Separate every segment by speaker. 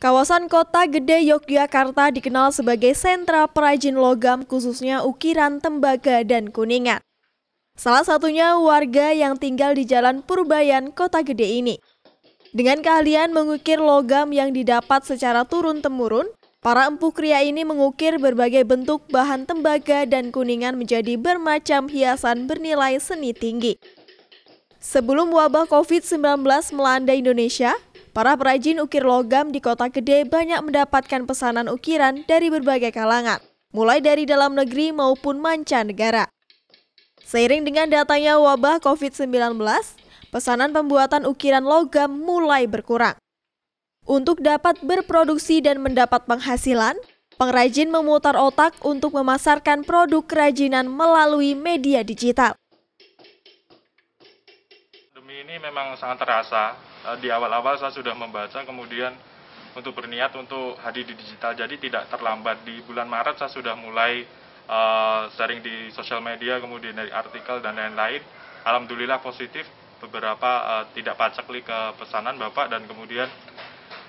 Speaker 1: Kawasan kota gede Yogyakarta dikenal sebagai sentra perajin logam khususnya ukiran tembaga dan kuningan. Salah satunya warga yang tinggal di Jalan Purbayan, Kota Gede ini. Dengan keahlian mengukir logam yang didapat secara turun-temurun, para empuk kria ini mengukir berbagai bentuk bahan tembaga dan kuningan menjadi bermacam hiasan bernilai seni tinggi. Sebelum wabah COVID-19 melanda Indonesia, Para perajin ukir logam di kota gede banyak mendapatkan pesanan ukiran dari berbagai kalangan, mulai dari dalam negeri maupun mancanegara. Seiring dengan datanya wabah COVID-19, pesanan pembuatan ukiran logam mulai berkurang. Untuk dapat berproduksi dan mendapat penghasilan, pengrajin memutar otak untuk memasarkan produk kerajinan melalui media digital
Speaker 2: memang sangat terasa. Eh, di awal-awal saya sudah membaca, kemudian untuk berniat untuk hadir di digital, jadi tidak terlambat. Di bulan Maret saya sudah mulai uh, sharing di sosial media, kemudian dari artikel dan lain-lain. Alhamdulillah positif, beberapa uh, tidak pacakli ke pesanan Bapak dan kemudian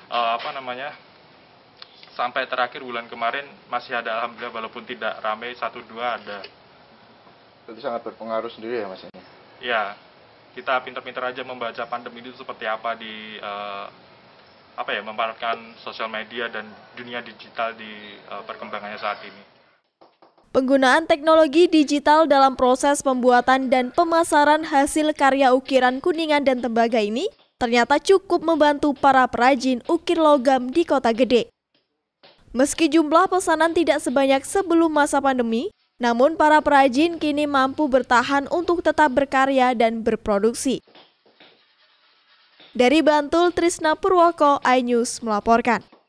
Speaker 2: uh, apa namanya sampai terakhir bulan kemarin masih ada alhamdulillah walaupun tidak ramai satu dua ada. Jadi sangat berpengaruh sendiri ya mas ini. Ya, kita pinter-pinter aja membaca pandemi itu seperti apa di uh, apa ya memanfaatkan sosial media dan dunia digital di uh, perkembangannya saat ini.
Speaker 1: Penggunaan teknologi digital dalam proses pembuatan dan pemasaran hasil karya ukiran kuningan dan tembaga ini ternyata cukup membantu para perajin ukir logam di kota gede. Meski jumlah pesanan tidak sebanyak sebelum masa pandemi, namun para perajin kini mampu bertahan untuk tetap berkarya dan berproduksi. Dari Bantul, Trisna Purwoko, iNews melaporkan.